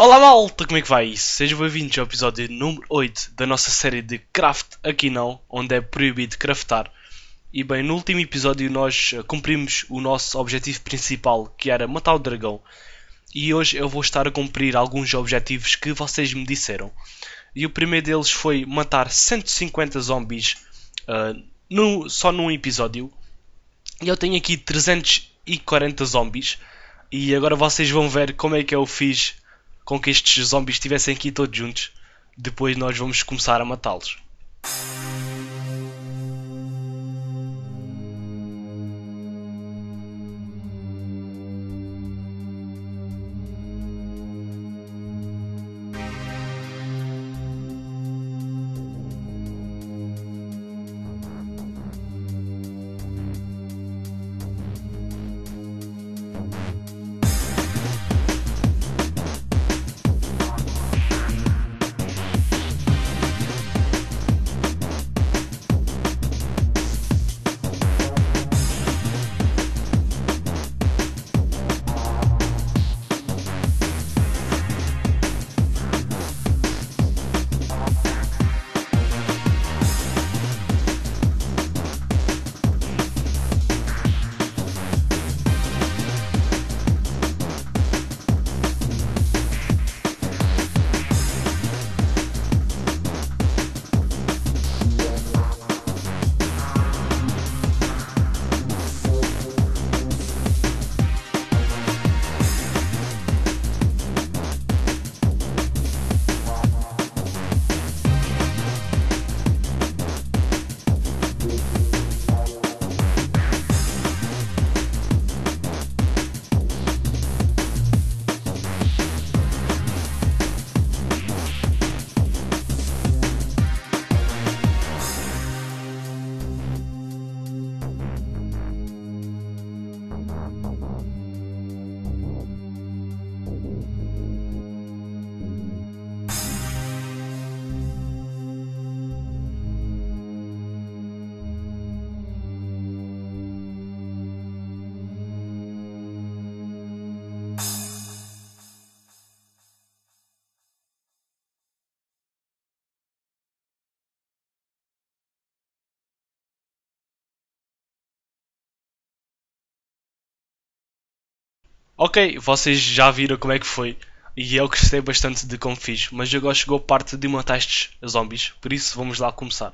Olá malta, como é que vai isso? Sejam bem-vindos ao episódio número 8 da nossa série de Craft Aqui Não, onde é proibido craftar. E bem, no último episódio nós eh, cumprimos o nosso objetivo principal, que era matar o dragão. E hoje eu vou estar a cumprir alguns objetivos que vocês me disseram. E o primeiro deles foi matar 150 zombies uh, no, só num episódio. E eu tenho aqui 340 zombies. E agora vocês vão ver como é que eu fiz com que estes zombies estivessem aqui todos juntos, depois nós vamos começar a matá-los. Ok, vocês já viram como é que foi. E eu gostei bastante de como fiz, mas agora chegou parte de matar estes zombies, por isso vamos lá começar.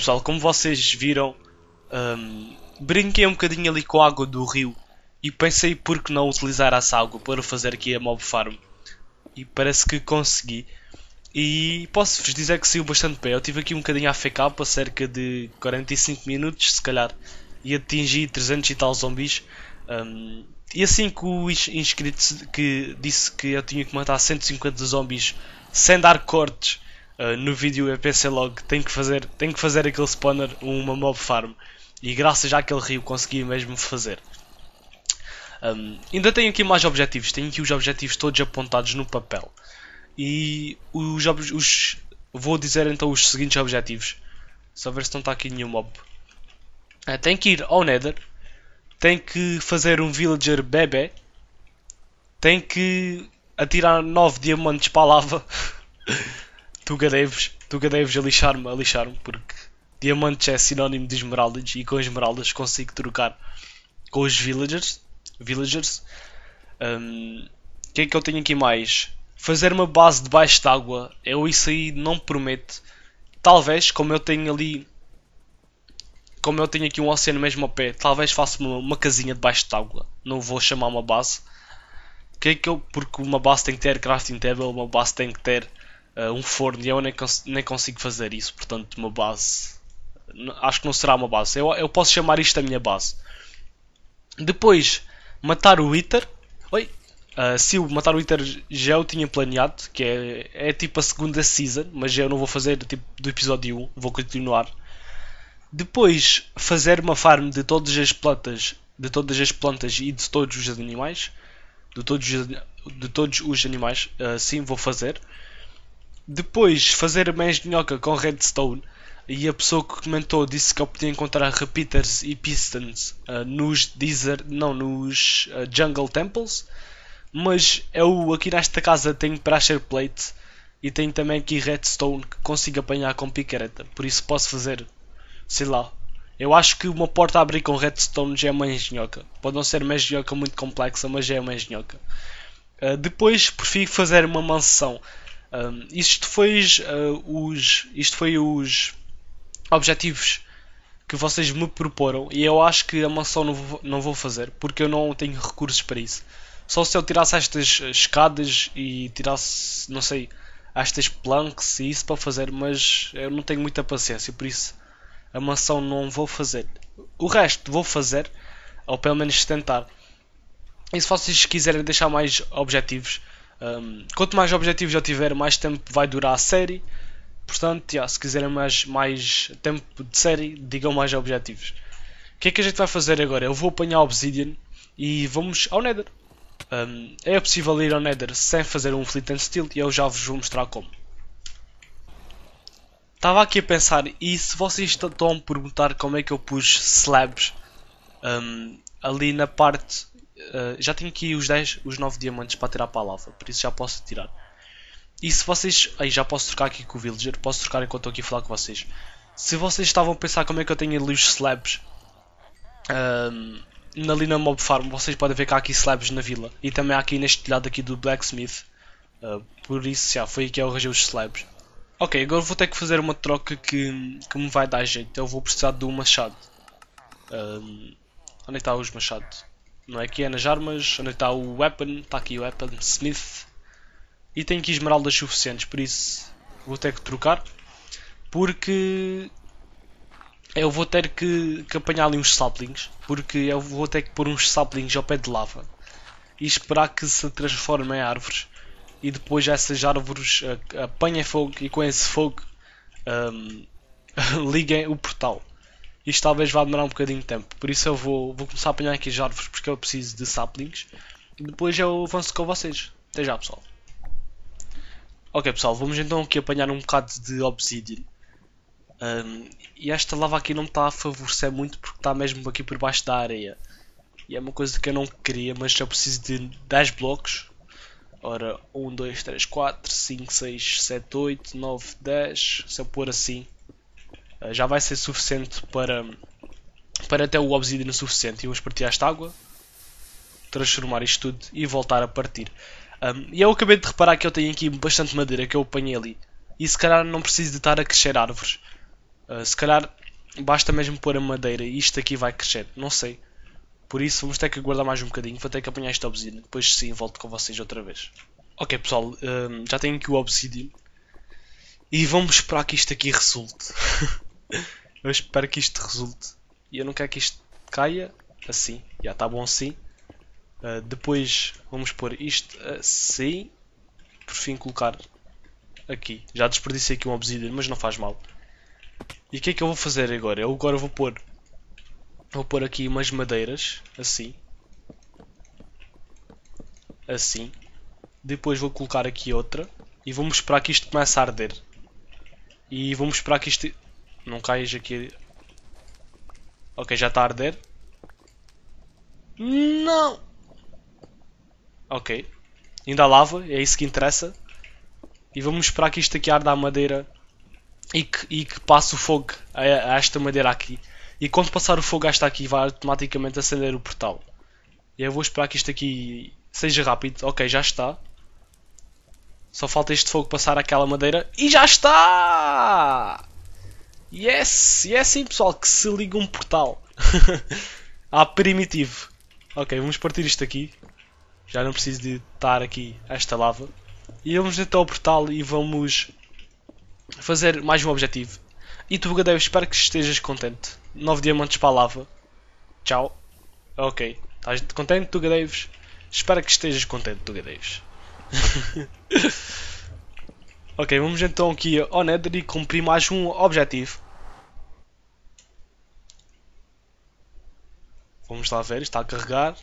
pessoal, como vocês viram, um, brinquei um bocadinho ali com a água do rio e pensei por que não utilizar essa água para fazer aqui a mob farm. E parece que consegui. E posso-vos dizer que saiu bastante bem. Eu tive aqui um bocadinho a FK para cerca de 45 minutos, se calhar, e atingi 300 e tal zombies. Um, e assim que o inscrito que disse que eu tinha que matar 150 zombies sem dar cortes ah, no vídeo eu pensei logo tenho que fazer, tenho que fazer aquele spawner uma mob farm. E graças àquele rio consegui mesmo fazer. Um, ainda tenho aqui mais objetivos, tenho aqui os objetivos todos apontados no papel. E os, os vou dizer então os seguintes objetivos. Só ver se não está aqui nenhum mob. Uh, ah, tenho que ir ao Nether. Tenho que fazer um villager bebê. Tenho que atirar 9 diamantes para a lava. Tuga Deves, Tuga Deves a lixar-me, a lixar-me, porque diamantes é sinónimo de esmeraldas e com esmeraldas consigo trocar com os villagers. Villagers. Hum, o que é que eu tenho aqui mais? Fazer uma base debaixo d'água, eu é, isso aí não prometo. Talvez, como eu tenho ali. Como eu tenho aqui um oceano mesmo a pé, talvez faça uma, uma casinha debaixo d'água. Não vou chamar uma base. Que é que eu, porque uma base tem que ter crafting table, uma base tem que ter uh, um forno e eu nem, cons nem consigo fazer isso. Portanto, uma base. Acho que não será uma base. Eu, eu posso chamar isto a minha base. Depois, matar o Wither. Oi! Uh, se o matar o Wither já eu tinha planeado, que é, é tipo a segunda season, mas eu não vou fazer tipo, do episódio 1, vou continuar. Depois, fazer uma farm de todas as plantas, de todas as plantas e de todos os animais, de todos, de todos os animais, uh, sim, vou fazer. Depois, fazer mais minhoca com redstone. E a pessoa que comentou disse que eu podia encontrar repeaters e pistons uh, nos desert não, nos uh, Jungle Temples. Mas eu aqui nesta casa tenho pressure plate e tenho também aqui redstone que consigo apanhar com picareta. Por isso posso fazer, sei lá. Eu acho que uma porta a abrir com redstone já é uma engenhoca. Pode não ser uma engenhoca muito complexa, mas já é uma engenhoca. Uh, depois prefiro fazer uma mansão um, isto foi uh, os isto foi os objetivos que vocês me proporam e eu acho que a mansão não vou, não vou fazer porque eu não tenho recursos para isso. Só se eu tirasse estas escadas e tirasse, não sei, estas planks e isso para fazer, mas eu não tenho muita paciência, por isso a mansão não vou fazer. O resto vou fazer, ou pelo menos tentar. E se vocês quiserem deixar mais objetivos, um, quanto mais objetivos eu tiver, mais tempo vai durar a série. Portanto, yeah, se quiserem mais, mais tempo de série, digam mais objetivos. O que é que a gente vai fazer agora? Eu vou apanhar Obsidian e vamos ao Nether. Um, é possível ir ao Nether sem fazer um Fleet and Steel e eu já vos vou mostrar como. Estava aqui a pensar, e se vocês estão a perguntar como é que eu pus slabs um, ali na parte eh, já tenho aqui os 10, os 9 diamantes para tirar para a lava, por isso já posso tirar. E se vocês. Aí já posso trocar aqui com o villager, posso trocar enquanto estou aqui a falar com vocês. Se vocês estavam a pensar como é que eu tenho ali os slabs ali ehm, na Lina Mob Farm, vocês podem ver que há aqui slabs na vila e também há aqui neste telhado aqui do Blacksmith. Uh, por isso já foi aqui que eu arranjei os slabs. Ok, agora vou ter que fazer uma troca que, que me vai dar jeito. Eu vou precisar de um machado. Um, ehm, onde é que está os machados? Não é que é nas armas, onde está o weapon, está aqui o weapon, smith. E tenho aqui esmeraldas suficientes, por isso vou ter que trocar. Porque eu vou ter que, que apanhar ali uns saplings, porque eu vou ter que pôr uns saplings ao pé de lava e esperar que se transformem em árvores e depois essas árvores apanhem fogo e com esse fogo um, liguem o portal. Isto talvez vá demorar um bocadinho de tempo. Por isso eu vou, vou começar a apanhar aqui as árvores porque eu preciso de saplings. E depois eu avanço com vocês. Até já pessoal. Ok pessoal, vamos então aqui apanhar um bocado de obsidian. Um, e esta lava aqui não me está a favorecer muito porque está mesmo aqui por baixo da areia. E é uma coisa que eu não queria, mas eu preciso de 10 blocos. Ora, 1, 2, 3, 4, 5, 6, 7, 8, 9, 10. Se eu pôr assim, eh, já vai ser suficiente para, para ter o obsidian suficiente. E vamos partir esta água, transformar isto tudo e voltar a partir. Um, e eu acabei de reparar que eu tenho aqui bastante madeira que eu apanhei ali. E se calhar não preciso de estar a crescer árvores. Uh, se calhar basta mesmo pôr a madeira e isto aqui vai crescer. Não sei. Por isso vamos ter que aguardar mais um bocadinho. Vou ter que apanhar este obsidian. Depois sim volto com vocês outra vez. Ok pessoal, um, já tenho aqui o obsidian. E vamos esperar que isto aqui resulte. Eu espero que isto resulte. E eu não quero que isto caia assim. Já está bom assim. Uh, depois vamos pôr isto assim. Por fim colocar aqui. Já desperdicei aqui um obsidian, mas não faz mal. E o que é que eu vou fazer agora? Eu agora vou pôr Vou pôr aqui umas madeiras Assim Assim Depois vou colocar aqui outra E vamos esperar que isto comece a arder E vamos esperar que isto não cais aqui. Ok, já está a arder. Não! Ok. Ainda lava, é isso que interessa. E vamos esperar que isto aqui arda a madeira e que, e que passe o fogo a, a, esta madeira aqui. E quando passar o fogo a esta aqui, vai automaticamente acender o portal. E eu vou esperar que isto aqui seja rápido. Ok, já está. Só falta este fogo passar aquela madeira. E já está! É e é assim, pessoal, que se liga um portal. Há primitivo. Ok, vamos partir isto aqui. Já não preciso de estar aqui esta lava. E vamos até ao portal e vamos fazer mais um objetivo. E tu, Bugadeu, espero que estejas contente. 9 diamantes para a lava. Tchau. Ok. Estás contente, Tuga Davis? Espero que estejas contente, Tuga Davis. Ok, vamos então aqui ao Nether e cumprir mais um objetivo. Vamos lá ver, está a carregar.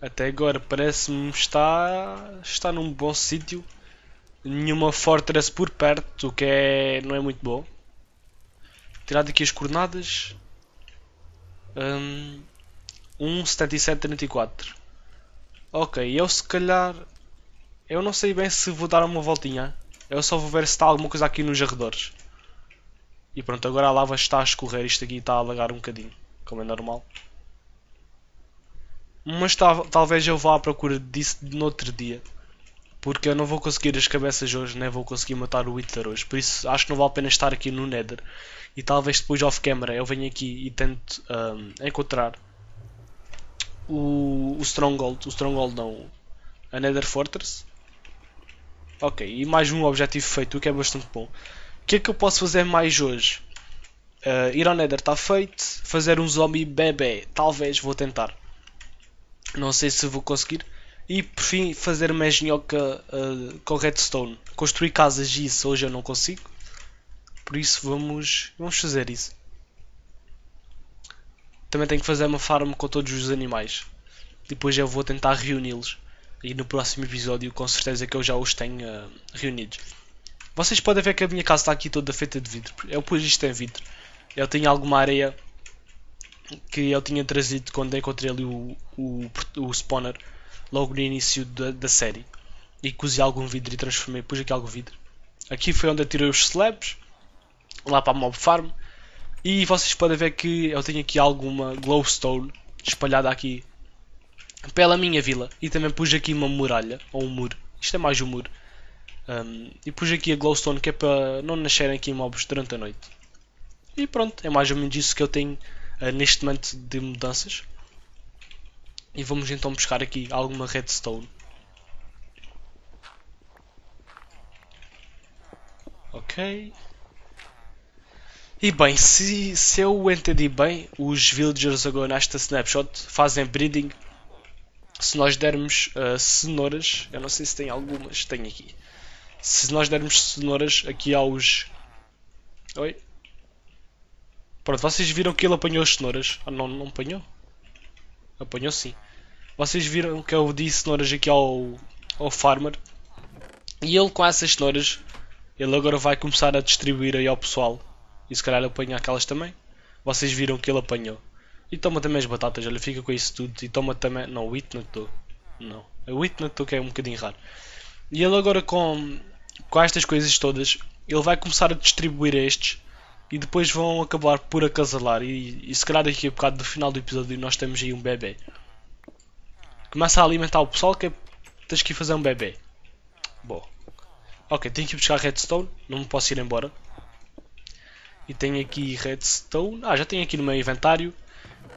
Até agora parece-me estar, estar num bom sítio. Nenhuma fortress por perto, o que é, não é muito bom. Tirar daqui as coordenadas. Hum, um, 1,7734. Ok, eu se calhar eu não sei bem se vou dar uma voltinha. Eu só vou ver se está alguma coisa aqui nos arredores. E pronto, agora a lava está a escorrer. Isto aqui está a alagar um bocadinho, como é normal. Mas talvez eu vá à procura disso no outro dia. Porque eu não vou conseguir as cabeças hoje, nem vou conseguir matar o Wither hoje. Por isso acho que não vale a pena estar aqui no Nether. E talvez depois off-camera eu venha aqui e tente um, encontrar o, o Stronghold. O Stronghold não. A Nether Fortress. Ok, e mais um objetivo feito, o que é bastante bom. O que é que eu posso fazer mais hoje? Uh, ir ao Nether está feito. Fazer um zombie bebê. Talvez vou tentar. Não sei se vou conseguir. E por fim fazer uma genioca uh, com redstone. Construir casas e isso hoje eu não consigo. Por isso vamos, vamos fazer isso. Também tenho que fazer uma farm com todos os animais. Depois eu vou tentar reuni-los e no próximo episódio com certeza que eu já os tenho uh, reunidos. Vocês podem ver que a minha casa está aqui toda feita de vidro. Eu pus isto em vidro. Eu tenho alguma areia que eu tinha trazido quando encontrei ali o, o, o spawner logo no início da, da série. E cozi algum vidro e transformei, pus aqui algum vidro. Aqui foi onde eu tirei os slabs, lá para a mob farm. E vocês podem ver que eu tenho aqui alguma glowstone espalhada aqui pela minha vila. E também pus aqui uma muralha, ou um muro. Isto é mais um muro. Um, e pus aqui a glowstone que é para não nascerem aqui mobs durante a noite. E pronto, é mais ou menos isso que eu tenho uh, neste momento de mudanças. E vamos então buscar aqui alguma redstone. Ok. E bem, se, se eu entendi bem, os villagers agora nesta snapshot fazem breeding se nós dermos uh, cenouras, eu não sei se tem algumas, tem aqui. Se nós dermos cenouras aqui aos... Oi? Pronto, vocês viram que ele apanhou as cenouras? Ah, não, não apanhou? Apanhou sim. Vocês viram que eu disse cenouras aqui ao, ao farmer? E ele com essas cenouras, ele agora vai começar a distribuir aí ao pessoal. E se calhar apanha aquelas também. Vocês viram que ele apanhou. E toma também as batatas, olha, fica com isso tudo. E toma também. Não, o Witnut Não. O Witnut que é um bocadinho raro. E ele agora com, com estas coisas todas, ele vai começar a distribuir estes e depois vão acabar por acasalar. E, e se calhar daqui a bocado do final do episódio nós temos aí um bebê. Começa a alimentar o pessoal que é, tens que ir fazer um bebê. Bom. Ok, tenho que ir buscar redstone, não me posso ir embora. E tenho aqui redstone. Ah, já tenho aqui no meu inventário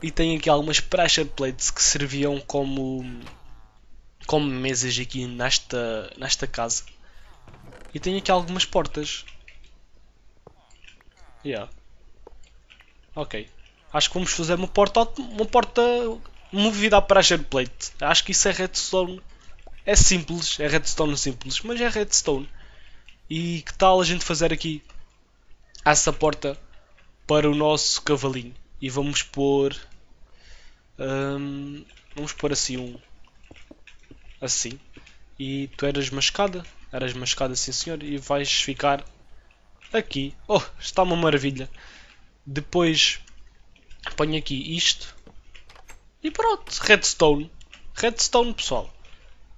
e tem aqui algumas pressure plates que serviam como como mesas aqui nesta nesta casa e tem aqui algumas portas yeah. ok acho que vamos fazer uma porta uma porta movida à pressure plate acho que isso é redstone é simples é redstone simples mas é redstone e que tal a gente fazer aqui essa porta para o nosso cavalinho e vamos pôr hum, vamos pôr assim um assim e tu eras mascada eras mascada sim senhor e vais ficar aqui oh está uma maravilha depois ponho aqui isto e pronto redstone redstone pessoal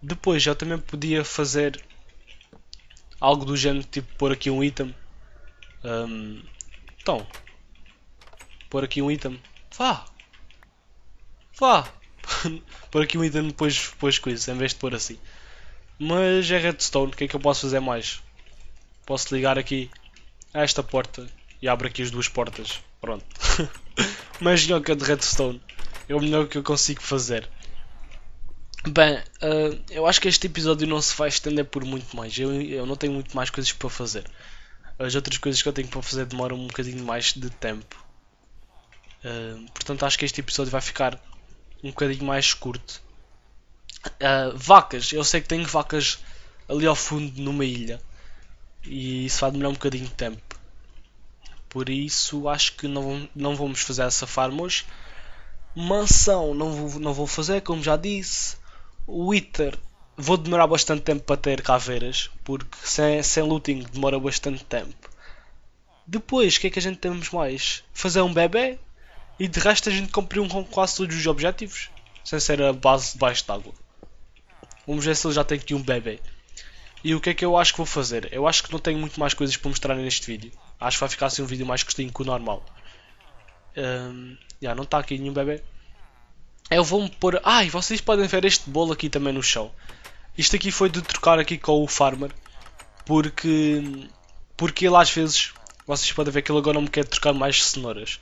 depois eu também podia fazer algo do género tipo pôr aqui um item hum, então pôr aqui um item. Vá! Vá! pôr aqui um item depois, depois com isso, em vez de pôr assim. Mas é redstone, o que é que eu posso fazer mais? Posso ligar aqui a esta porta e abro aqui as duas portas. Pronto. Mas é de redstone. É o melhor que eu consigo fazer. Bem, uh, eu acho que este episódio não se vai estender por muito mais. Eu, eu não tenho muito mais coisas para fazer. As outras coisas que eu tenho para fazer demoram um bocadinho mais de tempo portanto, acho que este episódio vai ficar um bocadinho mais curto. Uh, vacas, eu sei que tenho vacas ali ao fundo numa ilha e isso vai demorar um bocadinho de tempo. Por isso, acho que não, não vamos fazer essa farm hoje. Mansão, não vou, não vou fazer, como já disse. Wither, vou demorar bastante tempo para ter caveiras, porque sem, sem looting demora bastante tempo. Depois, o que é que a gente temos mais? Fazer um bebê, e de resto a gente cumpriu com quase todos os objetivos. Sem ser a base debaixo d'água. Vamos ver se ele já tem aqui um bebê. E o que é que eu acho que vou fazer? Eu acho que não tenho muito mais coisas para mostrar neste vídeo. Acho que vai ficar assim um vídeo mais curtinho que o normal. Um, já não está aqui nenhum bebê. Eu vou-me pôr... Ai, vocês podem ver este bolo aqui também no chão. Isto aqui foi de trocar aqui com o Farmer. Porque... Porque ele às vezes... Vocês podem ver que ele agora não me quer trocar mais cenouras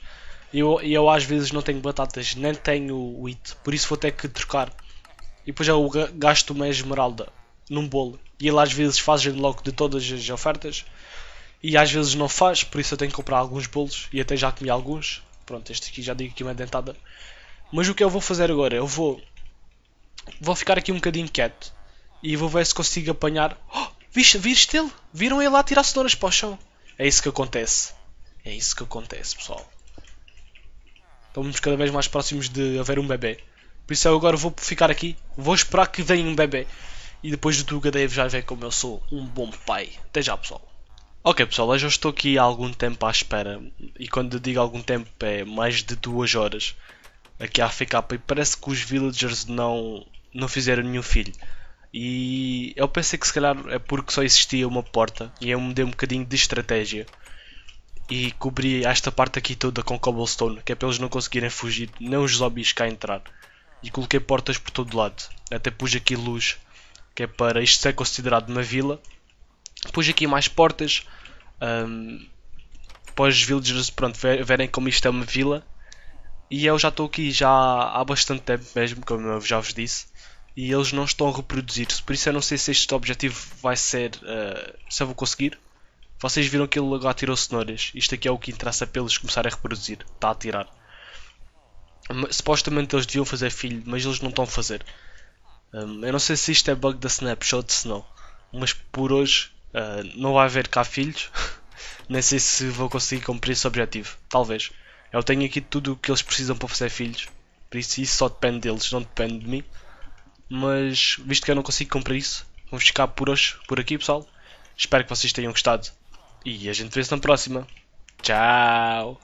eu, eu às vezes não tenho batatas, nem tenho it, por isso vou ter que trocar. E depois eu é gasto uma esmeralda num bolo. E ele às vezes faz logo de todas as ofertas. E às vezes não faz, por isso eu tenho que comprar alguns bolos. E até já comi alguns. Pronto, este aqui já digo que uma dentada. Mas o que eu vou fazer agora? Eu vou. Vou ficar aqui um bocadinho quieto. E vou ver se consigo apanhar. Oh, viste, viste ele? Viram ele lá tirar cenouras para o chão? É isso que acontece. É isso que acontece, pessoal estamos então cada vez mais próximos de haver um bebê. Por isso eu agora vou ficar aqui, vou esperar que venha um bebê. E depois do Dave já vem como eu sou um bom pai. Até já, pessoal. Ok, pessoal, eu já estou aqui há algum tempo à espera. E quando digo algum tempo, é mais de duas horas aqui à FK. E parece que os villagers não, não fizeram nenhum filho. E eu pensei que se calhar é porque só existia uma porta. E eu mudei um bocadinho de estratégia e cobri esta parte aqui toda com cobblestone, que é para eles não conseguirem fugir, nem os zombies cá entrar. E coloquei portas por todo lado, até pus aqui luz, que é para isto ser é considerado uma vila. Pus aqui mais portas, um, para os villagers pronto, verem como isto é uma vila. E eu já estou aqui já há bastante tempo mesmo, como eu já vos disse e eles não estão a reproduzir-se. Por isso eu não sei se este objetivo vai ser. Uh, se eu vou conseguir. Vocês viram que ele logo atirou cenouras. Isto aqui é o que interessa para eles começarem a reproduzir. Está a atirar. Hum, supostamente eles deviam fazer filho, mas eles não estão a fazer. Um, eu não sei se isto é bug da Snapshot, se não. Mas por hoje uh, não vai haver cá filhos. Nem sei se vou conseguir cumprir esse objetivo. Talvez. Eu tenho aqui tudo o que eles precisam para fazer filhos. Por isso, isso só depende deles, não depende de mim. Mas, visto que eu não consigo cumprir isso, vamos ficar por hoje, por aqui pessoal. Espero que vocês tenham gostado e a gente vê-se na próxima. Tchau!